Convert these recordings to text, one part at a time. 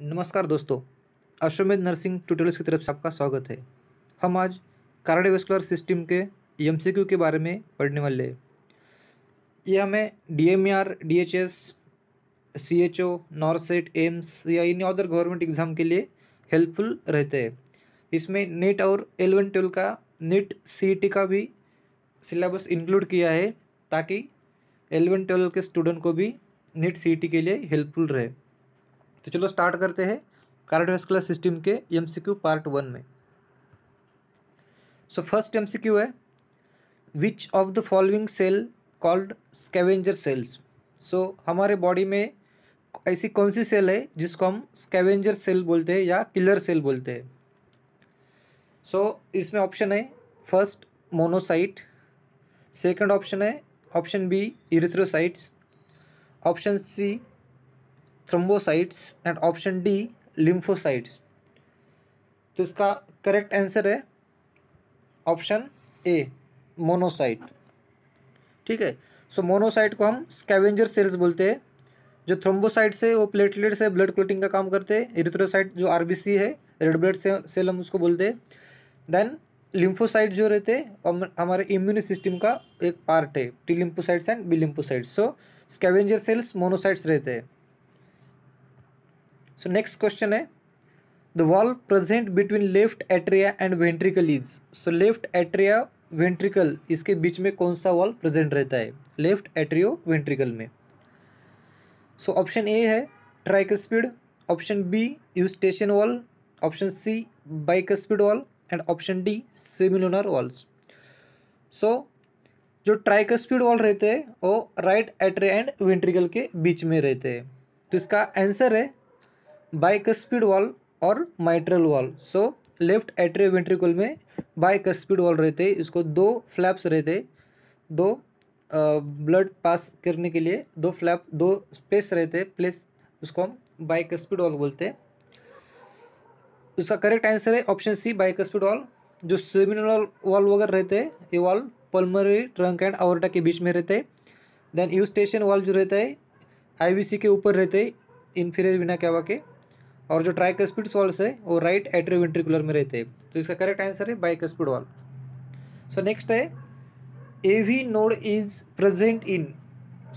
नमस्कार दोस्तों अश्वमेध नर्सिंग ट्यूटोरियल्स की तरफ से आपका स्वागत है हम आज कार्डियोवेस्कुलर सिस्टम के एम के बारे में पढ़ने वाले हैं ये हमें D M R D H S C H O NORCET AIIMS या इन अदर गवर्नमेंट एग्ज़ाम के लिए हेल्पफुल रहते हैं इसमें नेट और एलेवन ट्वेल्व का नेट सी टी का भी सिलेबस इंक्लूड किया है ताकि एलेवन ट्वेल्व के स्टूडेंट को भी नेट सी टी के लिए हेल्पफुल रहे तो चलो स्टार्ट करते हैं कार्डियोवेस्कुलर सिस्टम के एमसीक्यू पार्ट वन में सो फर्स्ट एमसीक्यू है which of the following cell called scavenger cells so हमारे बॉडी में ऐसी कौन सी सेल है जिसको हम स्केवेंजर सेल बोलते हैं या किलर सेल बोलते हैं सो so, इसमें ऑप्शन है फर्स्ट मोनोसाइट सेकंड ऑप्शन है option B erythrocytes option C thrombocytes and option D lymphocytes तो इसका करेक्ट आंसर है ऑप्शन ए मोनोसाइट ठीक है सो मोनोसाइट को हम स्कैवेंजर सेल्स बोलते हैं जो थ्रोम्बोसाइट से वो प्लेटलेट से ब्लड क्लोटिंग का काम करते हैं इरिथ्रोसाइट जो आरबीसी है रेड ब्लड सेल हम उसको बोलते हैं देन लिम्फोसाइट जो रहते हैं हमारे इम्यून सिस्टम का एक पार्ट है T lymphocytes and B lymphocytes so scavenger cells monocytes रहते हैं सो नेक्स्ट क्वेश्चन है the valve present between left atria and ventricle is so left atria ventricle इसके बीच में कौन सा वॉल प्रेजेंट रहता है लेफ्ट एट्रियो वेंट्रिकल में सो ऑप्शन ए है tricuspid option B Eustachian valve option C bicuspid valve and option D semilunar valves so जो ट्राइक स्पीड वॉल रहते हैं वो राइट एट्रिया एंड वेंट्रिकल के बीच में रहते हैं तो इसका आंसर है बाइकस्पिड वॉल और mitral valve so left atrio ventricle में बाइकस्पिड वॉल रहते इसको दो फ्लैप्स रहते दो ब्लड पास करने के लिए दो फ्लैप दो स्पेस रहते प्लेस उसको हम बाइक स्पीड वॉल बोलते हैं उसका करेक्ट आंसर है option C bicuspid valve जो सेमिनल वॉल वगैरह रहते हैं ये valve pulmonary trunk and aorta के बीच में रहते हैं देन यू स्टेशन वॉल जो रहता है आईवीसी के ऊपर रहते हैं इन्फीरियर बिना क्या के और जो स्पीड वॉल्स है वो राइट वेंट्रिकुलर में रहते हैं तो इसका करेक्ट आंसर है स्पीड वॉल सो नेक्स्ट है A V node is present in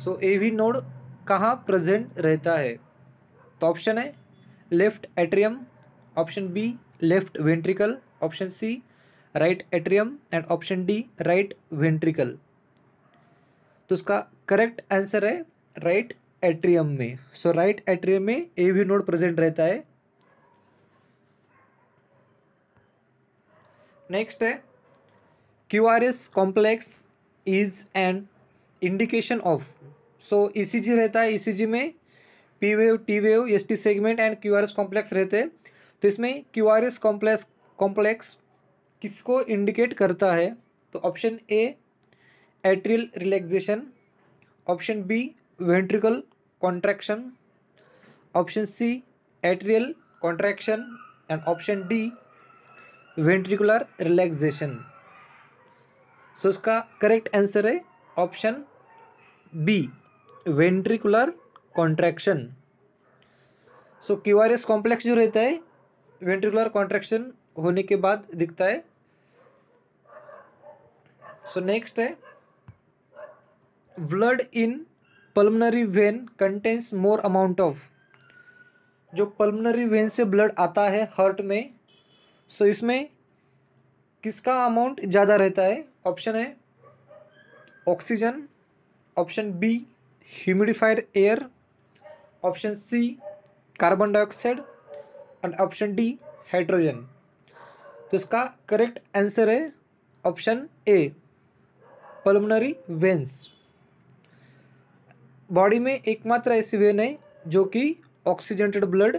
so A V node कहाँ प्रजेंट रहता है तो ऑप्शन है left atrium option B left ventricle option C right atrium and option D right ventricle तो उसका correct answer है right atrium में so right atrium में ए वी नोड प्रेजेंट रहता है नेक्स्ट है Q R S complex is an indication of so E रहता है ई e में P wave T wave S T segment and Q R S complex रहते हैं तो इसमें Q R S complex complex किसको इंडिकेट करता है तो option A atrial relaxation option B ventricle contraction option C atrial contraction and option D ventricular relaxation so इसका correct answer है option B ventricular contraction so Q R S complex जो रहता है ventricular contraction होने के बाद दिखता है सो so, नेक्स्ट है blood in pulmonary vein contains more amount of जो पल्मनरी वेन से ब्लड आता है हार्ट में सो इसमें किसका अमाउंट ज़्यादा रहता है ऑप्शन है oxygen option B humidified air option C carbon dioxide and option D hydrogen तो इसका करेक्ट आंसर है option A pulmonary veins body में एकमात्र ऐसी वेन है जो कि ऑक्सीजनेटेड ब्लड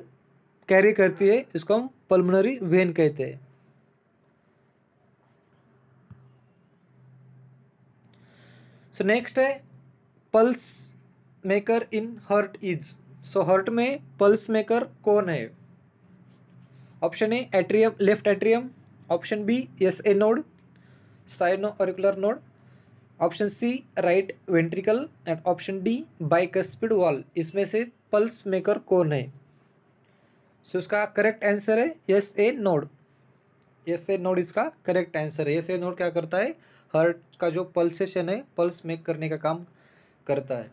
कैरी करती है इसको हम पल्मोनरी वेन कहते हैं सो नेक्स्ट है pulse maker in heart is so heart में पल्स मेकर कौन है option A atrium left atrium option B S A node sino auricular node option C right ventricle and option D bicuspid valve इसमें से pulse maker कौन है so इसका correct answer है S A node S A node इसका correct answer है S A node क्या करता है हार्ट का जो पल्सेशन है पल्स मेक करने का काम करता है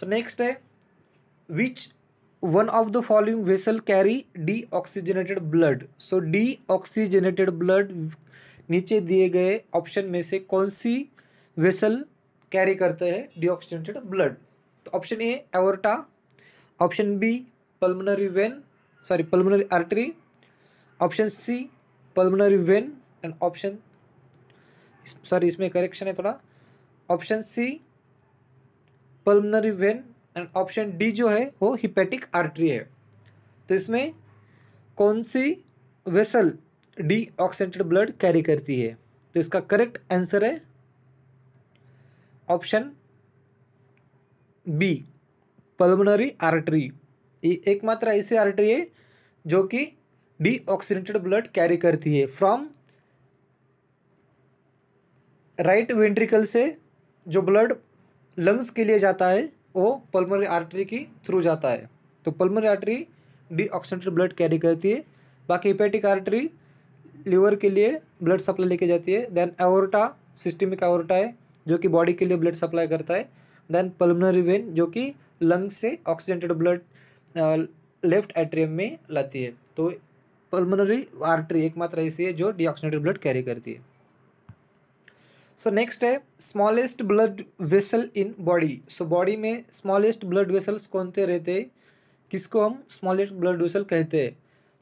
सो नेक्स्ट है which one of the following vessel carry deoxygenated blood so deoxygenated blood नीचे दिए गए ऑप्शन में से कौन सी वेसल कैरी करते हैं डिऑक्सीजनेटेड ब्लड तो option A aorta option B pulmonary vein sorry pulmonary artery option C pulmonary vein and option sorry इसमें करेक्शन है थोड़ा option C pulmonary vein and option D जो है वो हिपेटिक आर्टरी है तो इसमें कौन सी vessel deoxygenated blood carry करती है तो इसका करेक्ट आंसर है ऑप्शन बी पल्मोनरी आर्टरी ये एकमात्र ऐसी आर्टरी है जो कि डी ऑक्सीडेटेड ब्लड कैरी करती है फ्रॉम राइट वेंट्रिकल से जो ब्लड लंग्स के लिए जाता है वो पल्मोनरी आर्टरी की थ्रू जाता है तो pulmonary artery deoxygenated blood carry करती है बाकी हिपेटिक आर्टरी लीवर के लिए ब्लड सप्लाई लेके जाती है देन एवोरटा सिस्टमिक एवोरटा है जो कि बॉडी के लिए ब्लड सप्लाई करता है देन पल्मोनरी वेन जो कि लंग्स से ऑक्सीजनेटेड ब्लड लेफ्ट एट्रियम में लाती है तो पल्मोनरी आर्टरी एकमात्र ऐसी है जो डीऑक्सीनेटेड ब्लड कैरी करती है सो नेक्स्ट है smallest blood vessel in body so body में स्मॉलेस्ट ब्लड वेसल्स कौन से रहते हैं किसको हम स्मॉलेस्ट ब्लड वेसल कहते हैं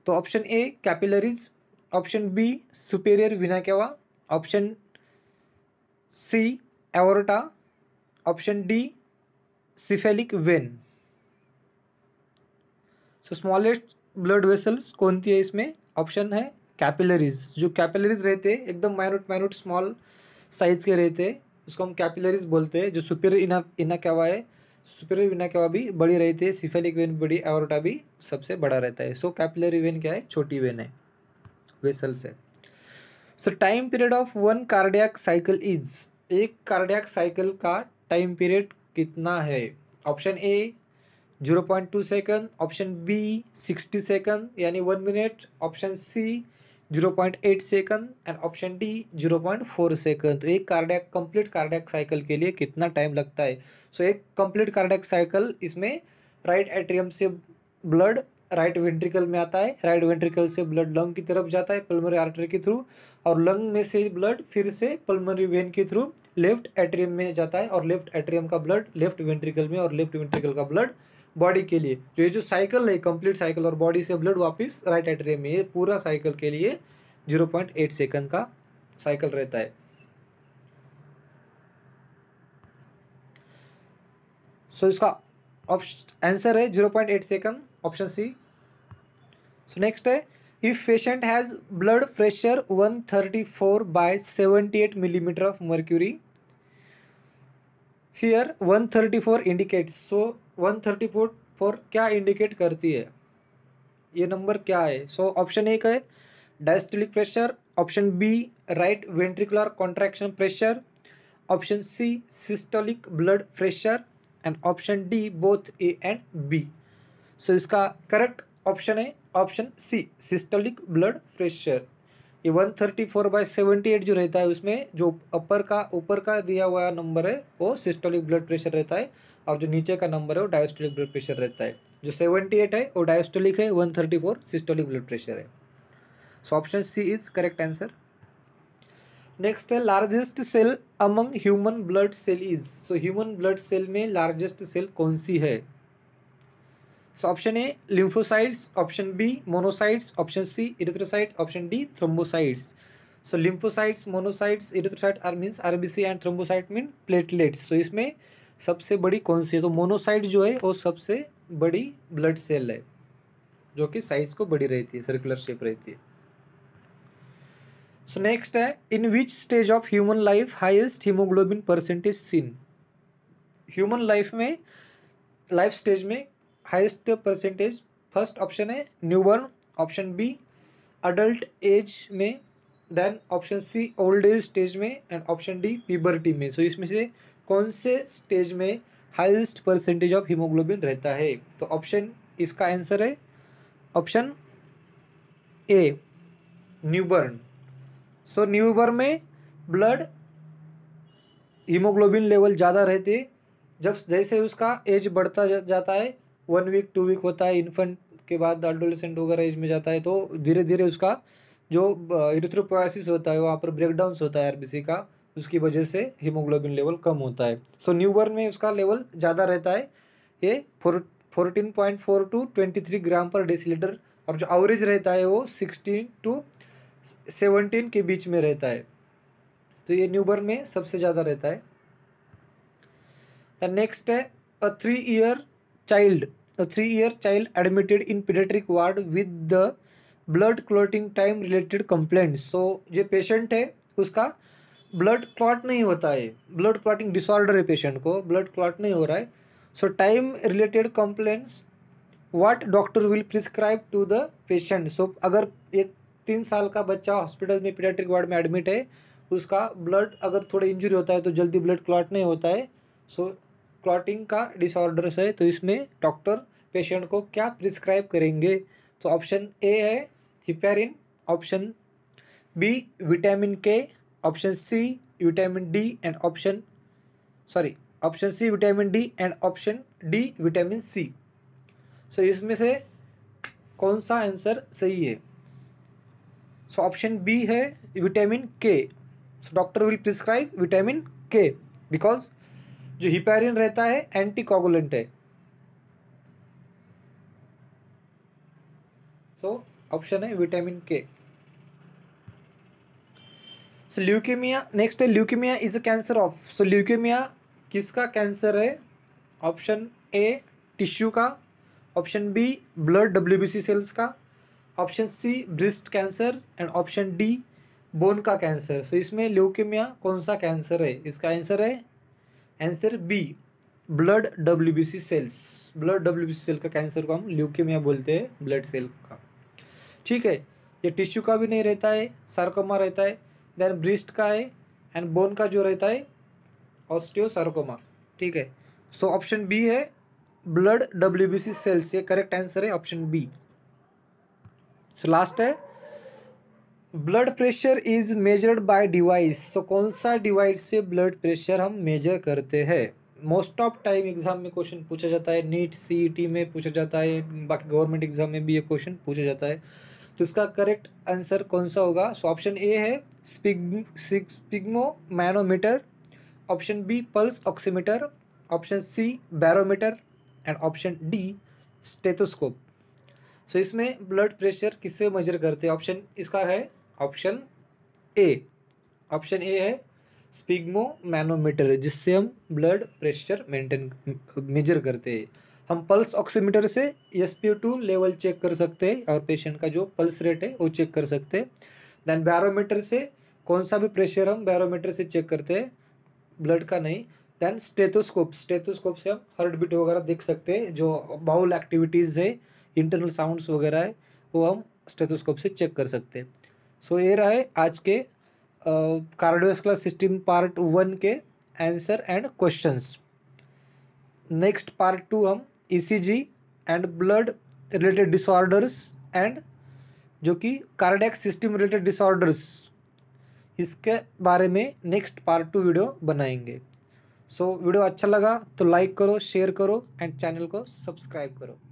तो option A capillaries option B superior vena cava option C aorta option D cephalic vein so smallest blood vessels कौन सी है इसमें ऑप्शन है कैपिलरीज जो कैपिलरीज रहते हैं एकदम माइनोट माइनोट स्मॉल साइज के रहते हैं उसको हम कैपिलरीज बोलते हैं जो सुपेरियर इना इना कहवा है सुपेरियर इना कहवा भी बड़ी रहती है सिफेलिक वेन बड़ी एवरोटा भी सबसे बड़ा रहता है सो कैपिलरी वेन क्या है छोटी वेन है वेसल्स है so time period of one cardiac cycle is एक कार्डियक साइकिल का टाइम पीरियड कितना है option A zero point two second option B sixty second यानी one minute option C zero point eight second and option D zero point four second तो एक cardiac complete cardiac cycle के लिए कितना time लगता है सो so, एक complete cardiac cycle इसमें राइट एट्रियम से ब्लड राइट वेंट्रिकल में आता है राइट वेंट्रिकल से ब्लड लंग की तरफ जाता है पल्मोनरी आर्टरी के थ्रू और लंग में से ब्लड फिर से पल्मोनरी वेन के थ्रू लेफ्ट एट्रियम में जाता है और लेफ्ट एट्रियम का ब्लड लेफ्ट वेंट्रिकल में और लेफ्ट वेंट्रिकल का ब्लड बॉडी के लिए जो तो ये जो साइकिल है कंप्लीट साइकिल और बॉडी से ब्लड वापस राइट एट्रियम में ये पूरा साइकिल के लिए जीरो पॉइंट एट सेकेंड का साइकिल रहता है सो so, इसका आंसर है zero point eight second option C so next है if patient has blood pressure one thirty four by seventy eight millimetre of mercury here one thirty four indicate so one thirty four four क्या indicate करती है ये number क्या है so so, option एक है diastolic pressure option B right ventricular contraction pressure option C systolic blood pressure and option D both A and B so इसका correct option है option C systolic blood pressure ये one thirty four by seventy eight जो रहता है उसमें जो अपर का ऊपर का दिया हुआ नंबर है वो सिस्टोलिक ब्लड प्रेशर रहता है और जो नीचे का नंबर है वो डायस्टोलिक ब्लड प्रेशर रहता है जो सेवेंटी एट है वो डायस्टोलिक है one thirty four systolic blood pressure है so option C is correct answer next है largest cell among human blood cell is so human blood cell में लार्जेस्ट सेल कौन सी है so option A lymphocytes option B monocytes option C erythrocyte option D thrombocytes so lymphocytes monocytes erythrocyte are means RBC and thrombocyte mean platelets so इसमें सबसे बड़ी कौन सी है तो मोनोसाइट जो है वो सबसे बड़ी ब्लड सेल है जो कि साइज को बड़ी रहती है सर्कुलर शेप रहती है सो नेक्स्ट है in which stage of human life highest haemoglobin percentage seen human life में लाइफ स्टेज में हाइस्ट परसेंटेज फर्स्ट ऑप्शन है newborn option B adult age में then option C old age stage में and option D puberty में so so, इसमें से कौन से स्टेज में हाइस्ट परसेंटेज ऑफ हीमोग्लोबिन रहता है तो ऑप्शन इसका आंसर है option A newborn so newborn में ब्लड हीमोग्लोबिन लेवल ज़्यादा रहते जब जैसे उसका एज बढ़ता जाता है वन वीक टू वीक होता है इन्फेंट के बाद अडोलेसेंट वगैरह एज में जाता है तो धीरे धीरे उसका जो इथ्रोपोसिस होता है वहाँ पर ब्रेकडाउन होता है आरबीसी का उसकी वजह से हीमोग्लोबिन लेवल कम होता है सो न्यू बर्न में उसका लेवल ज़्यादा रहता है ये four fourteen point four to twenty three gram पर डेसीलीटर और जो एवरेज रहता है वो सिक्सटीन टू सेवनटीन के बीच में रहता है तो ये न्यू बर्न में सबसे ज़्यादा रहता है द नेक्स्ट है a three year child a three-year child admitted in pediatric ward with the blood clotting time related complaints so जो patient है उसका ब्लड क्लॉट नहीं होता है ब्लड क्लॉटिंग डिसऑर्डर है पेशेंट को ब्लड क्लॉट नहीं हो रहा है so time related complaints what doctor will prescribe to the patient so अगर एक तीन साल का बच्चा हॉस्पिटल में पीडियाट्रिक वार्ड में एडमिट है उसका ब्लड अगर थोड़ा इंजरी होता है तो जल्दी ब्लड क्लॉट नहीं होता है सो so, क्लॉटिंग का डिसऑर्डर है तो इसमें डॉक्टर पेशेंट को क्या प्रिस्क्राइब करेंगे तो ऑप्शन ए है heparin option B vitamin K option C vitamin D and option sorry option C vitamin D and option D vitamin C so इसमें से कौन सा आंसर सही है सो ऑप्शन बी है vitamin K so doctor will prescribe vitamin K because जो heparin रहता है एंटीकोगुलेंट है सो ऑप्शन है vitamin K so leukaemia next है leukaemia is a cancer of so leukaemia किसका कैंसर है ऑप्शन ए टिश्यू का option B blood W cells का option C breast cancer and option D bone का cancer so so, इसमें leukaemia कौन सा cancer है इसका आंसर है answer B blood W cells blood W cell का कैंसर को हम ल्यूकेमिया बोलते हैं ब्लड सेल ठीक है ये टिश्यू का भी नहीं रहता है सार्कोमा रहता है देन ब्रिस्ट का है एंड बोन का जो रहता है सार्कोमा ठीक है सो ऑप्शन बी है ब्लड डब्ल्यू सेल्स ये करेक्ट आंसर है ऑप्शन बी सो लास्ट है blood pressure is measured by device so कौन सा डिवाइस से ब्लड प्रेशर हम मेजर करते हैं मोस्ट ऑफ टाइम एग्जाम में क्वेश्चन पूछा जाता है नीट सीईटी e में पूछा जाता है बाकी गवर्नमेंट एग्जाम में भी ये क्वेश्चन पूछा जाता है तो इसका करेक्ट आंसर कौन सा होगा सो ऑप्शन ए है sphygmomanometer option B pulse oximeter option C barometer and option D stethoscope so इसमें ब्लड प्रेशर किससे मेजर करते हैं ऑप्शन इसका है ऑप्शन ए ऑप्शन ए है स्पिग्मो मैनोमीटर जिससे हम ब्लड प्रेशर मेंटेन मेजर करते हैं हम पल्स ऑक्सीमीटर से S P two level check कर सकते हैं और पेशेंट का जो पल्स रेट है वो चेक कर सकते हैं देन बैरोमीटर से कौन सा भी प्रेशर हम बैरोमीटर से चेक करते हैं ब्लड का नहीं दैन स्टेथोस्कोप स्टेथोस्कोप से हम हार्ट बीट वगैरह देख सकते हैं जो बाउल एक्टिविटीज़ है इंटरनल साउंड्स वगैरह है वो हम स्टेथोस्कोप से चेक कर सकते हैं सो so, ये है आज के कार्डियोस्कुलर सिस्टम पार्ट वन के answer and questions next part two हम ECG and blood related disorders and जो कि कार्डियक सिस्टम रिलेटेड डिसऑर्डर्स इसके बारे में नेक्स्ट पार्ट टू वीडियो बनाएंगे सो so, वीडियो अच्छा लगा तो लाइक करो शेयर करो एंड चैनल को सब्सक्राइब करो